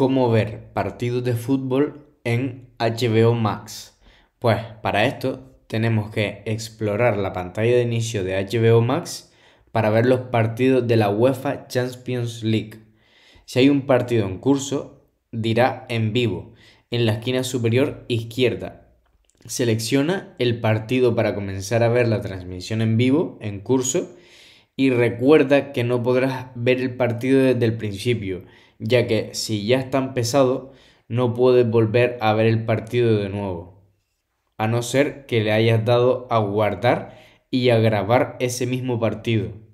cómo ver partidos de fútbol en HBO Max. Pues para esto tenemos que explorar la pantalla de inicio de HBO Max para ver los partidos de la UEFA Champions League. Si hay un partido en curso, dirá en vivo, en la esquina superior izquierda. Selecciona el partido para comenzar a ver la transmisión en vivo en curso y recuerda que no podrás ver el partido desde el principio, ya que si ya está empezado, no puedes volver a ver el partido de nuevo, a no ser que le hayas dado a guardar y a grabar ese mismo partido.